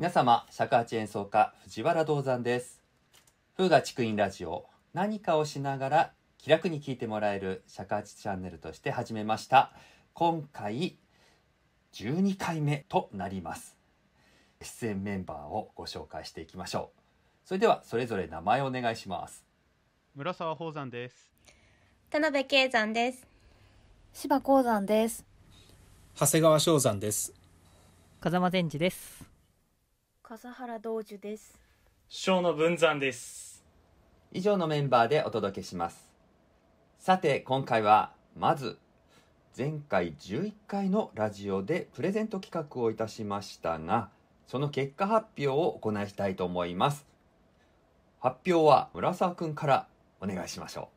皆様、尺八演奏家、藤原道山です。風雅竹院ラジオ、何かをしながら気楽に聞いてもらえる尺八チャンネルとして始めました。今回、12回目となります。出演メンバーをご紹介していきましょう。それでは、それぞれ名前をお願いします。村沢宝山です。田辺圭山です。柴光山です。長谷川翔山です。風間善治です。笠原道樹です小野文山です以上のメンバーでお届けしますさて今回はまず前回11回のラジオでプレゼント企画をいたしましたがその結果発表を行いたいと思います発表は村沢くんからお願いしましょ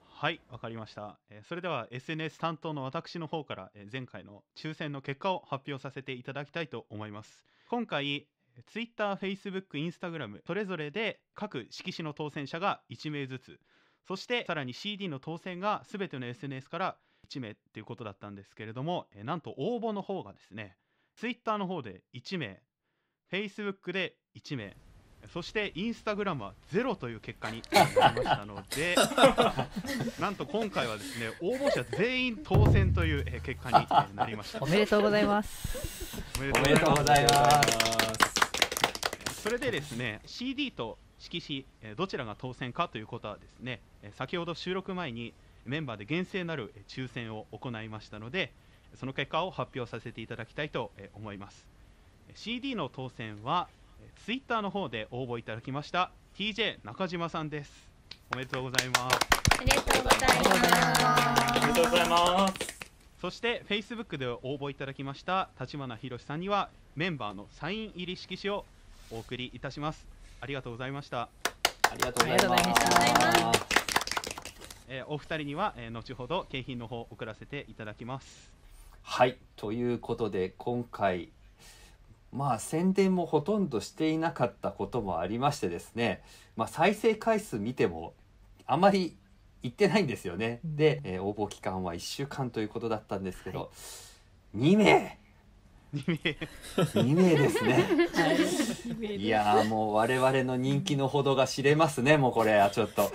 うはい、わかりました。えそれでは SNS 担当の私の方から、え前回の抽選の結果を発表させていただきたいと思います。今回、Twitter、Facebook、Instagram それぞれで各色紙の当選者が1名ずつそしてさらに CD の当選が全ての SNS から1名っていうことだったんですけれども、えなんと応募の方がですね Twitter の方で1名 Facebook で1名そしてインスタグラムはゼロという結果になりましたので なんと今回はですね応募者全員当選という結果になりましたおめでとうございますおめでとうございますそれでですね CD と色紙どちらが当選かということはですね先ほど収録前にメンバーで厳正なる抽選を行いましたのでその結果を発表させていただきたいと思います CD の当選は t w i t t e の方で応募いただきました TJ 中島さんですおめでとうございますおめでとうございますおめでとうございますそして Facebook で応募いただきました立花博さんにはメンバーのサイン入り色紙をお送りいたしますありがとうございましたありがとうございますえお二人には、えー、後ほど景品の方送らせていただきますはいということで今回まあ宣伝もほとんどしていなかったこともありましてですね、まあ、再生回数見てもあまり行ってないんですよね、うん、で、えー、応募期間は1週間ということだったんですけど、はい、2名2名2名ですね、いやもう我々の人気のほどが知れますねもうこれはちょっと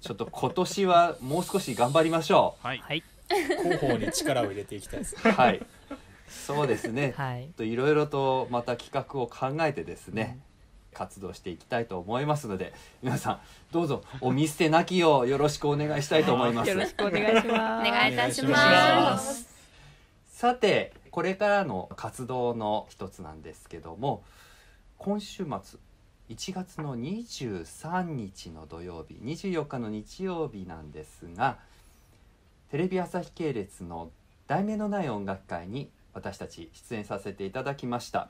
ちょっと今年はもう少し頑張りましょうはい、はい、広報に力を入れていきたいですね はいそうですね、はい、といろいろとまた企画を考えてですね、うん、活動していきたいと思いますので皆さんどうぞお見捨てなきようよろしくお願いしたいと思いますよろしくお願いしますお願いいたしますさてこれからの活動の一つなんですけども今週末1月の23日の土曜日24日の日曜日なんですがテレビ朝日系列の「題名のない音楽会」に私たち出演させていただきました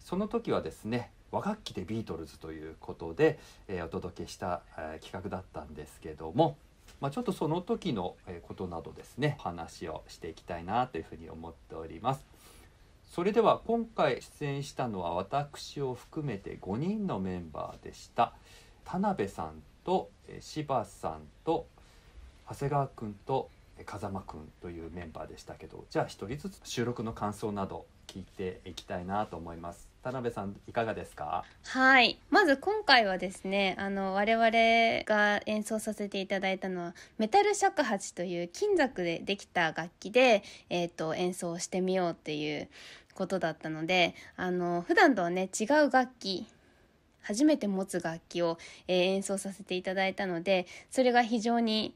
その時はですね和楽器でビートルズということで、えー、お届けした、えー、企画だったんですけどもまあ、ちょっとその時のことなどですね話をしていきたいなというふうに思っております。それでは今回出演したのは私を含めて5人のメンバーでした田辺さんと柴さんと長谷川君と風間くんというメンバーでしたけどじゃあ1人ずつ収録の感想など聞いていきたいなと思います。田辺さんいかがですかはいまず今回はですねあの我々が演奏させていただいたのはメタル尺八という金属でできた楽器で、えーと、演奏してみようっていうことだったのであの普段とはね違う楽器初めて持つ楽器を、えー、演奏させていただいたのでそれが非常に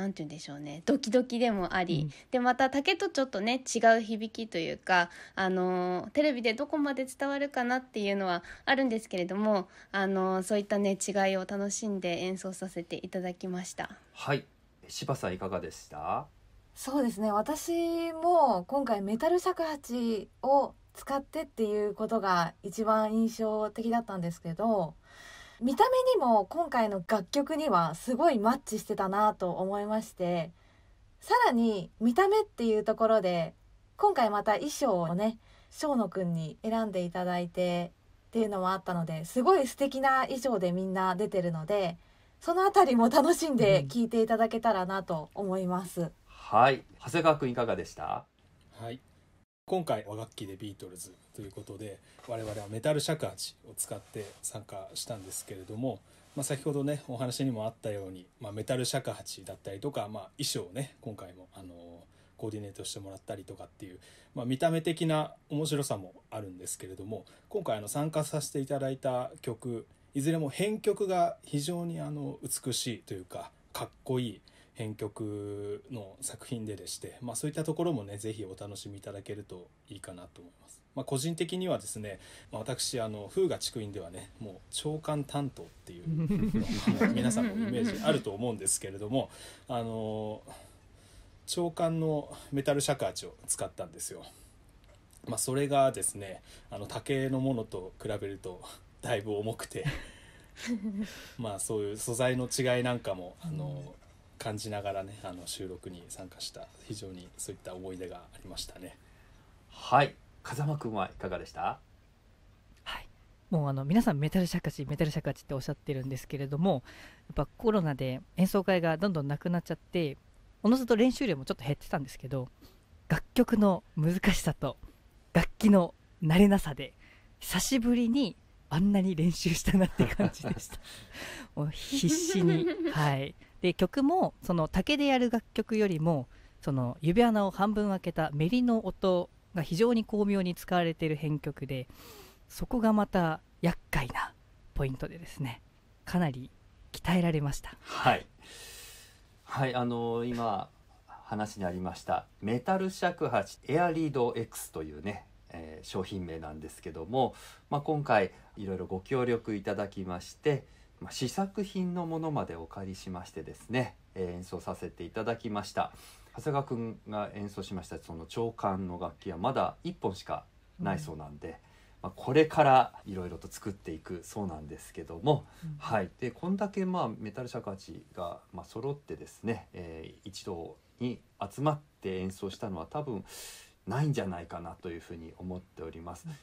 んて言うんでしょうねドキドキでもあり、うん、でまた竹とちょっとね違う響きというか、あのテレビでどこまで伝わるかなっていうのはあるんですけれども、あのそういったね違いを楽しんで演奏させていただきました。はい柴さんいかがでしたそうですね私も今回メタル尺八を使ってっていうことが一番印象的だったんですけど見た目にも今回の楽曲にはすごいマッチしてたなと思いましてさらに見た目っていうところで今回また衣装をね生野くんに選んでいただいてっていうのもあったのですごい素敵な衣装でみんな出てるのでその辺りも楽しんで聴いていただけたらなと思います。うん、はい長谷川くんいかがでしたはい今回和楽器でビートルズということで我々はメタル尺八を使って参加したんですけれども、まあ、先ほどねお話にもあったように、まあ、メタル尺八だったりとか、まあ、衣装をね今回もあのコーディネートしてもらったりとかっていう、まあ、見た目的な面白さもあるんですけれども今回あの参加させていただいた曲いずれも編曲が非常にあの美しいというかかっこいい編曲の作品ででして、まあ、そういったところもね是非お楽しみいただけるといいかなと思います、まあ、個人的にはですね、まあ、私あの風雅地区院ではねもう長官担当っていう 皆さんもイメージあると思うんですけれどもあの長官のメタル尺八を使ったんですよ、まあ、それがですねあの竹のものと比べるとだいぶ重くて まあそういう素材の違いなんかもあの感じながらねあの収録に参加した非常にそういった思い出がありましたねはい風間君はいかがでしたはいもうあの皆さんメタルシャカチメタルシャカチっておっしゃってるんですけれどもやっぱコロナで演奏会がどんどんなくなっちゃっておのずと練習量もちょっと減ってたんですけど楽曲の難しさと楽器の慣れなさで久しぶりにあんなに練習したなって感じでした もう必死にはいで曲もその竹でやる楽曲よりもその指穴を半分開けたメリの音が非常に巧妙に使われている編曲でそこがまた厄介なポイントでですねかなり鍛えられましたはい、はい、あのー、今話にありましたメタル尺八エアリード X というね、えー、商品名なんですけども、まあ、今回いろいろご協力いただきましてまあ、試作品のものまでお借りしましてですね、えー、演奏させていただきました長谷川君が演奏しましたその長官の楽器はまだ1本しかないそうなんで、うん、まあ、これからいろいろと作っていくそうなんですけども、うん、はいでこんだけまあメタル尺八がまあ揃ってですね、えー、一度に集まって演奏したのは多分ないんじゃないかなというふうに思っております。うん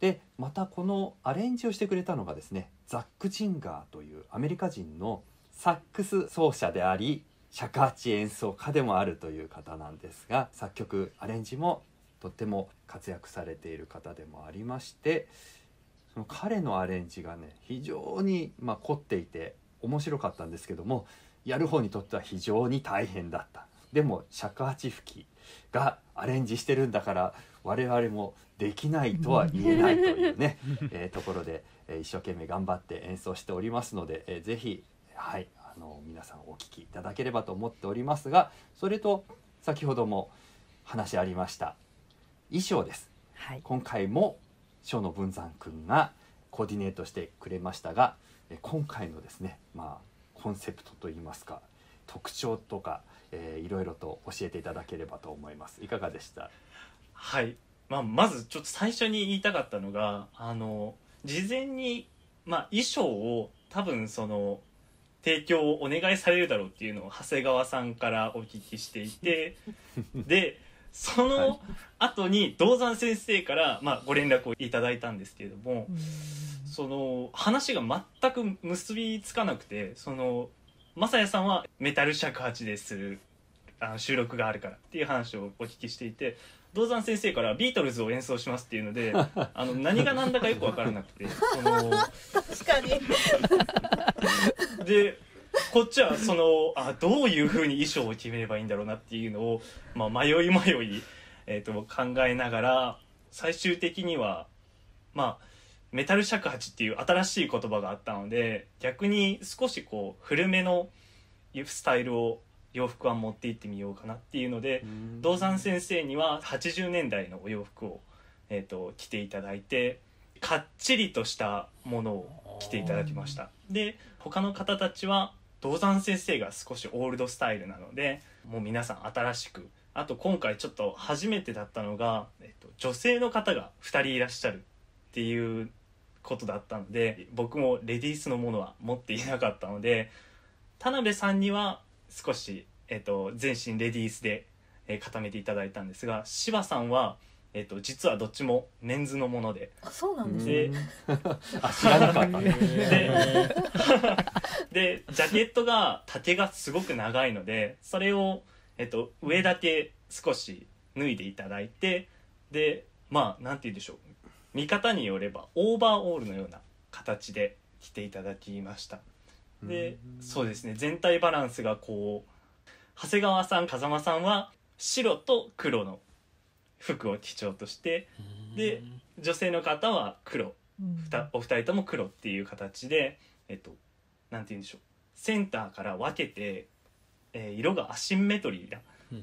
でまたこのアレンジをしてくれたのがですねザック・ジンガーというアメリカ人のサックス奏者であり尺八演奏家でもあるという方なんですが作曲アレンジもとっても活躍されている方でもありましてその彼のアレンジがね非常にま凝っていて面白かったんですけどもやる方にとっては非常に大変だったでも尺八吹きがアレンジしてるんだから我々もできないとは言えないというね、えー、ところで、えー、一生懸命頑張って演奏しておりますので、えー、ぜひはいあの皆さんお聴きいただければと思っておりますがそれと先ほども話ありました衣装です、はい、今回も書の文山くんがコーディネートしてくれましたが今回のですねまあコンセプトといいますか特徴とか、えー、いろいろと教えていただければと思いますいかがでしたはいまあ、まずちょっと最初に言いたかったのがあの事前に、まあ、衣装を多分その提供をお願いされるだろうっていうのを長谷川さんからお聞きしていて でその後に銅山先生から、まあ、ご連絡をいただいたんですけれどもその話が全く結びつかなくてその正也さんはメタル尺八でするあの収録があるからっていう話をお聞きしていて道山先生からビートルズを演奏しますっていうので あの何が何だかよく分からなくて確かにでこっちはそのあどういうふうに衣装を決めればいいんだろうなっていうのを、まあ、迷い迷い、えーと、と考えながら最終的にはまあメタル尺八っていう新しい言葉があったので逆に少しこう古めのスタイルを洋服は持って行ってみようかなっていうので道山先生には80年代のお洋服を、えーと、着ていただいてかっちりとしたものを着ていただきましたで他の方たちは道山先生が少しオールドスタイルなのでもう皆さん新しくあと今回ちょっと初めてだったのが、えっ、ー、と、女性の方が2人いらっしゃるっていうことだったので僕もレディースのものは持っていなかったので田辺さんには少し、えっと、全身レディースで、え固めていただいたんですが芝さんは、えっと、実はどっちもメンズのものであそうなんですねあ知らなかったね でジャケットが丈がすごく長いのでそれを、えっと、上だけ少し脱いでいただいてでまあなんて言うんでしょう見方によればオーバーオールのような形で着ていただきましたでそうですね全体バランスがこう長谷川さん風間さんは白と黒の服を基調としてで女性の方は黒、お二人とも黒っていう形でえっとなんて言うんでしょうセンターから分けて、えー、色がアシンメトリーな、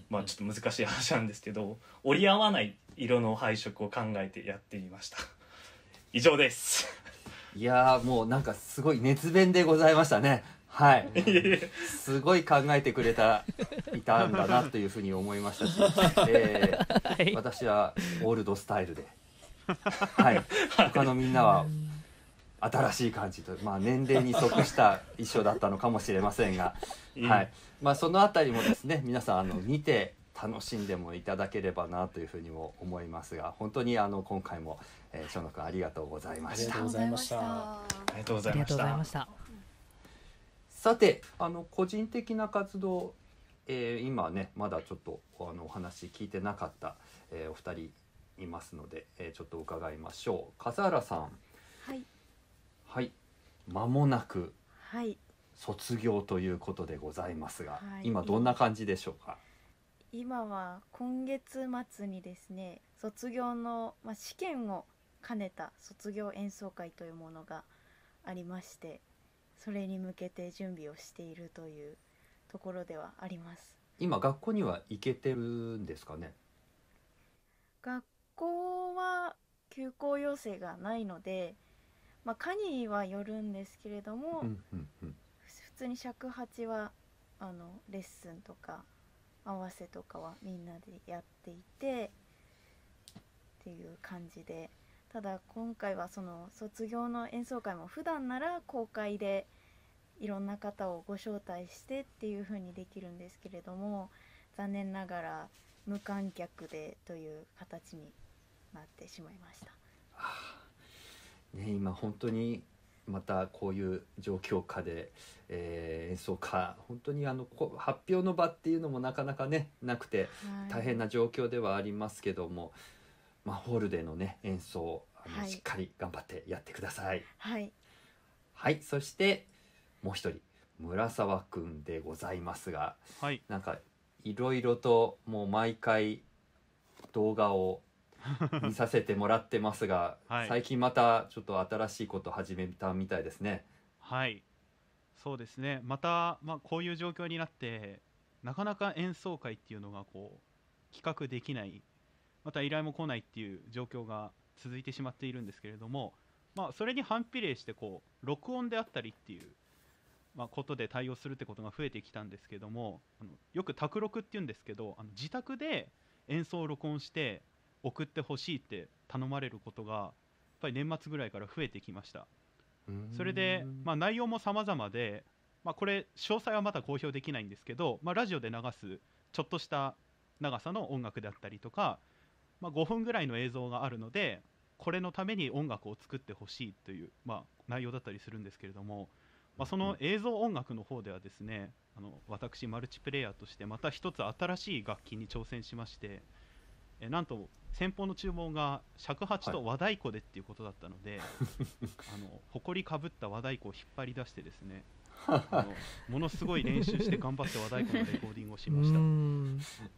まあ、ちょっと難しい話なんですけど折り合わない色の配色を考えてやってみました。以上ですいやもうなんかすごい熱弁でございましたねはい、すごい考えてくれたいたんだなというふうに思いましたし、えー、はい、私はオールドスタイルで、はい、他のみんなは新しい感じと、まあ、年齢に即した一緒だったのかもしれませんが、はいまあ、その辺りもですね皆さんあの見て楽しんでもいただければなというふうにも思いますが本当にあの今回も、え野くんありがとうございました。ありがとうございました。ありがとうございました。したさてあの個人的な活動、えー、今ねまだちょっとあのお話聞いてなかった、えー、お二人いますので、えー、ちょっと伺いましょう。笠原さん。はい。はい。間もなく。はい。卒業ということでございますが、はい、今どんな感じでしょうか。今は今月末にですね卒業の、まあ、試験を兼ねた卒業演奏会というものがありましてそれに向けて準備をしているというところではあります今学校には行けてるんですかね学校は休校要請がないので、まあ、科にはよるんですけれども、うんうんうん、普通に尺八はあのレッスンとか合わせとかはみんなでやっていてっていう感じでただ今回はその卒業の演奏会も普段なら公開でいろんな方をご招待してっていう風にできるんですけれども残念ながら無観客でという形になってしまいました。ね、今本当にまたこういう状況下で、えー、演奏家本当にあのこ発表の場っていうのもなかなかねなくて大変な状況ではありますけども、はい、まあ、ホールでのね演奏あの、はい、しっかり頑張ってやってください。はい、はい、そしてもう一人村沢くんでございますが、はい、なんかいろいろともう毎回動画を 見させてもらってますが、はい、最近またちょっと新しいこと始めたみたいですね。はいそうですねまた、まあ、こういう状況になってなかなか演奏会っていうのがこう企画できないまた依頼も来ないっていう状況が続いてしまっているんですけれども、まあ、それに反比例してこう録音であったりっていう、まあ、ことで対応するってことが増えてきたんですけどもあのよく卓録っていうんですけどあの自宅で演奏を録音して送ってほしいって頼まれることがやっぱり年末ぐらいから増えてきましたそれで、まあ、内容も様々で、まあ、これ詳細はまだ公表できないんですけど、まあ、ラジオで流すちょっとした長さの音楽だったりとか、まあ、5分ぐらいの映像があるのでこれのために音楽を作ってほしいという、まあ、内容だったりするんですけれども、まあ、その映像音楽の方ではですねあの私マルチプレイヤーとしてまた一つ新しい楽器に挑戦しましてえなんと先方の注文が尺八と和太鼓でっていうことだったので、はい、あの埃かぶった和太鼓を引っ張り出してですねあのものすごい練習して頑張って和太鼓のレコーディングをしまし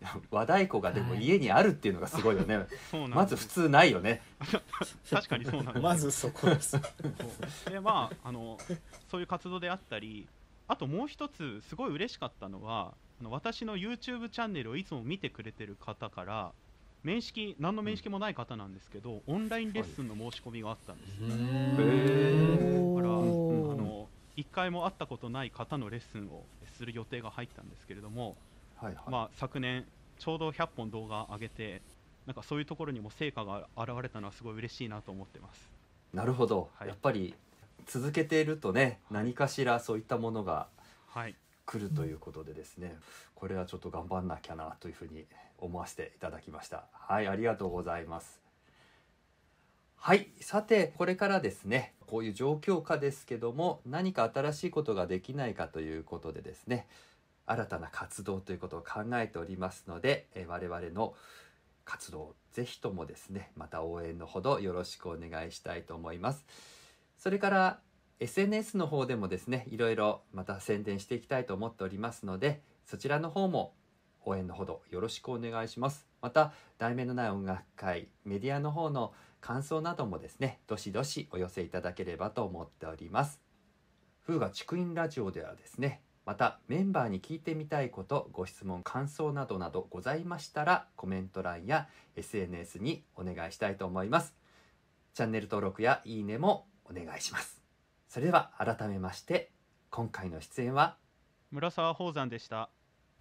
た和太鼓がでも家にあるっていうのがすごいよね、はい、そうなんまず普通ないよね確かにそうなんですまずそこですでまああのそういう活動であったりあともう一つすごい嬉しかったのはあの私の YouTube チャンネルをいつも見てくれてる方から面識何の面識もない方なんですけどオンラインレッスンの申し込みがあったんです、はい、だから、うん、あの1回も会ったことない方のレッスンをする予定が入ったんですけれども、はいはい、まあ、昨年ちょうど100本動画上げてなんかそういうところにも成果が現れたのはすごい嬉しいなと思ってますなるほど、はい、やっぱり続けているとね何かしらそういったものが、はい、来るということでですね、これはちょっと頑張んなきゃなというふうに思わせていただきましたはいありがとうございますはいさてこれからですねこういう状況下ですけども何か新しいことができないかということでですね新たな活動ということを考えておりますので、え我々の活動ぜひともですねまた応援のほどよろしくお願いしたいと思いますそれから SNS の方でもですね、いろいろまた宣伝していきたいと思っておりますので、そちらの方も応援のほどよろしくお願いします。また、題名のない音楽会、メディアの方の感想などもですね、どしどしお寄せいただければと思っております。風が竹林ラジオではですね、またメンバーに聞いてみたいこと、ご質問、感想などなどございましたら、コメント欄や SNS にお願いしたいと思います。チャンネル登録やいいねもお願いします。それでは改めまして今回の出演は村沢宝山でした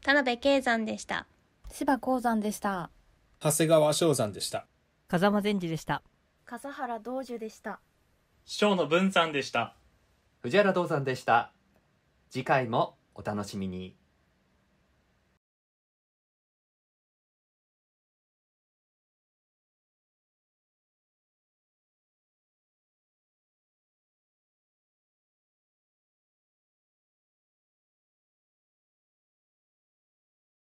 田辺圭山でした柴光山でした長谷川翔山でした風間善治でした笠原道樹でした翔野文山でした藤原道山でした次回もお楽しみに